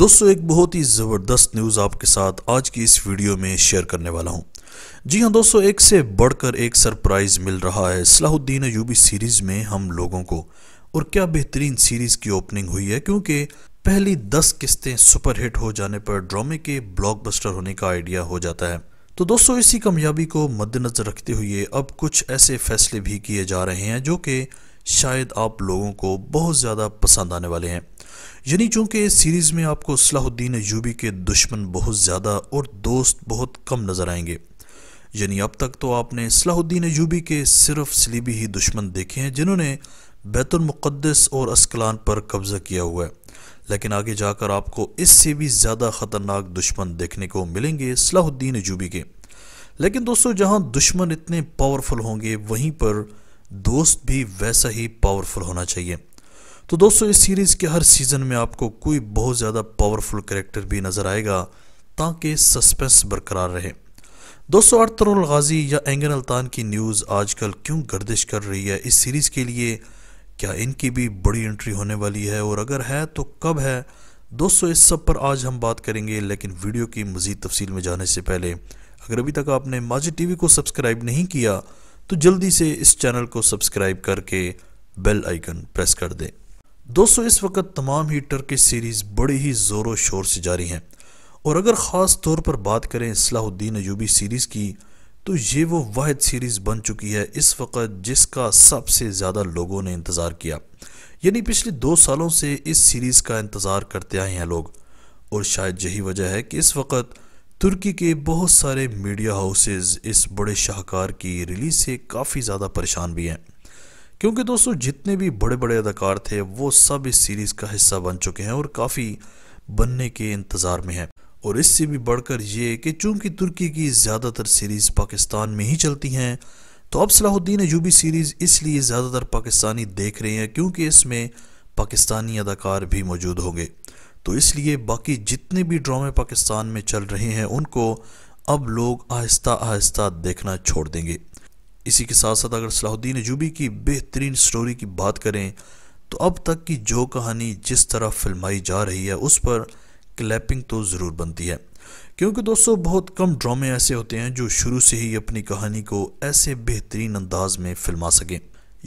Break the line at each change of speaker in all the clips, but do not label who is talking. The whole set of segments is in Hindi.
दोस्तों एक बहुत ही ज़बरदस्त न्यूज़ आपके साथ आज की इस वीडियो में शेयर करने वाला हूं। जी हां दोस्तों एक से बढ़कर एक सरप्राइज़ मिल रहा है सलाहुद्दीन यूबी सीरीज़ में हम लोगों को और क्या बेहतरीन सीरीज़ की ओपनिंग हुई है क्योंकि पहली दस किस्तें सुपरहिट हो जाने पर ड्रामे के ब्लॉकबस्टर होने का आइडिया हो जाता है तो दोस्तों इसी कामयाबी को मद्देनज़र रखते हुए अब कुछ ऐसे फैसले भी किए जा रहे हैं जो कि शायद आप लोगों को बहुत ज़्यादा पसंद आने वाले हैं यानी चूँकि इस सीरीज़ में आपको सलाहुद्दीन अयूबी के दुश्मन बहुत ज़्यादा और दोस्त बहुत कम नज़र आएंगे यानी अब तक तो आपने सलाहुद्दीन अयूबी के सिर्फ सलीबी ही दुश्मन देखे हैं जिन्होंने बैतुलमुक़दस और अस्कलान पर कब्ज़ा किया हुआ है लेकिन आगे जाकर आपको इससे भी ज़्यादा ख़तरनाक दुश्मन देखने को मिलेंगे सलाहुद्दीन अजूबी के लेकिन दोस्तों जहाँ दुश्मन इतने पावरफुल होंगे वहीं पर दोस्त भी वैसा ही पावरफुल होना चाहिए तो दोस्तों इस सीरीज़ के हर सीज़न में आपको कोई बहुत ज़्यादा पावरफुल करेक्टर भी नज़र आएगा ताकि सस्पेंस बरकरार रहे दोस्तों अख्तरुल गाजी या एंगन अल्तान की न्यूज़ आजकल क्यों गर्दिश कर रही है इस सीरीज़ के लिए क्या इनकी भी बड़ी एंट्री होने वाली है और अगर है तो कब है दोस्तों इस सब पर आज हम बात करेंगे लेकिन वीडियो की मज़ीद तफसील में जाने से पहले अगर अभी तक आपने माजी टीवी को सब्सक्राइब नहीं किया तो जल्दी से इस चैनल को सब्सक्राइब करके बेल आइकन प्रेस कर दें दोस्तों इस वक्त तमाम ही टर्किश सीरीज़ बड़े ही ज़ोरों शोर से जारी हैं और अगर ख़ास तौर पर बात करें सलाहुद्दीन अयूबी सीरीज़ की तो ये वो वाद सीरीज़ बन चुकी है इस वक्त जिसका सबसे ज़्यादा लोगों ने इंतज़ार किया यानी पिछले दो सालों से इस सीरीज़ का इंतज़ार करते आए हैं लोग और शायद यही वजह है कि इस वक्त तुर्की के बहुत सारे मीडिया हाउसेज इस बड़े शाहकार की रिलीज़ से काफ़ी ज़्यादा परेशान भी हैं क्योंकि दोस्तों जितने भी बड़े बड़े अदाकार थे वो सब इस सीरीज़ का हिस्सा बन चुके हैं और काफ़ी बनने के इंतज़ार में हैं और इससे भी बढ़कर ये कि चूंकि तुर्की की ज़्यादातर सीरीज़ पाकिस्तान में ही चलती हैं तो अब सलाहुद्दीन अयूबी सीरीज़ इसलिए ज़्यादातर पाकिस्तानी देख रहे हैं क्योंकि इसमें पाकिस्तानी अदाकार भी मौजूद होंगे तो इसलिए बाकी जितने भी ड्रामे पाकिस्तान में चल रहे हैं उनको अब लोग आहिस्ता आहिस्ता देखना छोड़ देंगे इसी के साथ साथ अगर सलाहुद्दीन अजूबी की बेहतरीन स्टोरी की बात करें तो अब तक की जो कहानी जिस तरह फिल्माई जा रही है उस पर क्लैपिंग तो ज़रूर बनती है क्योंकि दोस्तों बहुत कम ड्रामे ऐसे होते हैं जो शुरू से ही अपनी कहानी को ऐसे बेहतरीन अंदाज में फिल्मा सकें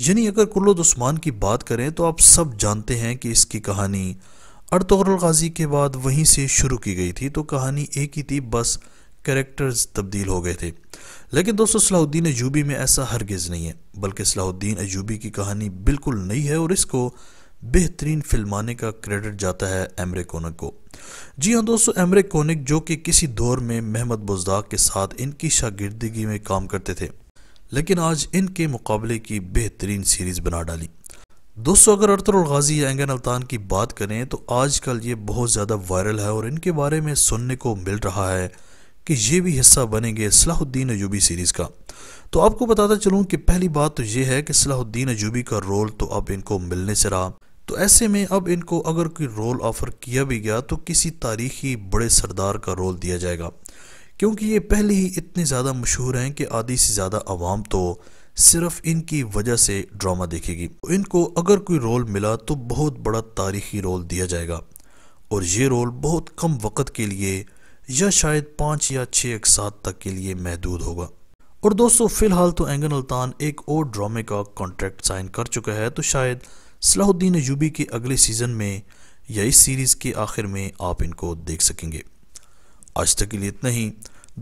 यानी अगर कुल्लद उस्मान की बात करें तो आप सब जानते हैं कि इसकी कहानी अरतुगरल गाजी के बाद वहीं से शुरू की गई थी तो कहानी एक ही थी बस कैरेक्टर्स तब्दील हो गए थे लेकिन दोस्तों सलाहुद्दीन अजूबी में ऐसा हरगिज़ नहीं है बल्कि सलाहुद्दीन अजूबी की कहानी बिल्कुल नई है और इसको बेहतरीन फिल्माने का क्रेडिट जाता है एमरे कोनक को जी हाँ दोस्तों एमरे कोनिक जो कि किसी दौर में महमद बुजदाक के साथ इनकी शागिर्दगी में काम करते थे लेकिन आज इनके मुकाबले की बेहतरीन सीरीज़ बना डाली दोस्तों अगर अरतरुल गाजी या एंगन अल्तान की बात करें तो आजकल ये बहुत ज़्यादा वायरल है और इनके बारे में सुनने को मिल रहा है कि ये भी हिस्सा बनेंगे सलाहुद्दीन अजूबी सीरीज़ का तो आपको बताता चलूँ कि पहली बात तो ये है कि सलाहुद्दीन अजूबी का रोल तो अब इनको मिलने से रहा तो ऐसे में अब इनको अगर कोई रोल ऑफ़र किया भी गया तो किसी तारीखी बड़े सरदार का रोल दिया जाएगा क्योंकि ये पहले ही इतने ज़्यादा मशहूर हैं कि आधी से ज़्यादा आवाम तो सिर्फ इनकी वजह से ड्रामा देखेगी तो इनको अगर कोई रोल मिला तो बहुत बड़ा तारीखी रोल दिया जाएगा और ये रोल बहुत कम वक्त के लिए या शायद पाँच या छः एक साथ तक के लिए महदूद होगा और दोस्तों फ़िलहाल तो एंगन अल्तान एक और ड्रामे का कॉन्ट्रैक्ट साइन कर चुका है तो शायद सलाहुद्दीन यूबी के अगले सीज़न में या इस सीरीज़ के आखिर में आप इनको देख सकेंगे आज तक के लिए इतना ही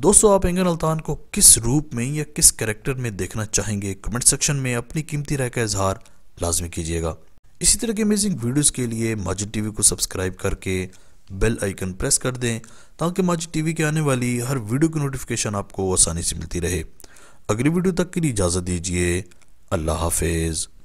दोस्तों आप एंगन अल्तान को किस रूप में या किस करेक्टर में देखना चाहेंगे कमेंट सेक्शन में अपनी कीमती राय का इजहार लाजमी कीजिएगा इसी तरह के अमेजिंग वीडियोज़ के लिए माजन टीवी को सब्सक्राइब करके बेल आइकन प्रेस कर दें ताकि माजी टीवी के आने वाली हर वीडियो की नोटिफिकेशन आपको आसानी से मिलती रहे अगली वीडियो तक के लिए इजाज़त दीजिए अल्लाह हाफिज़